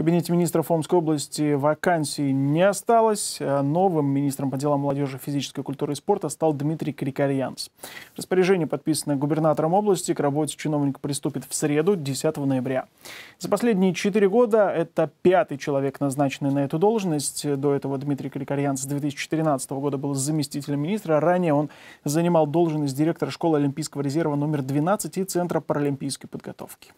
кабинете министров Омской области вакансий не осталось. Новым министром по делам молодежи, физической культуры и спорта стал Дмитрий Крикарьянс. Распоряжение, подписанное губернатором области, к работе чиновник приступит в среду, 10 ноября. За последние четыре года это пятый человек, назначенный на эту должность. До этого Дмитрий Крикарьянс с 2013 года был заместителем министра. Ранее он занимал должность директора школы Олимпийского резерва номер 12 и Центра паралимпийской подготовки.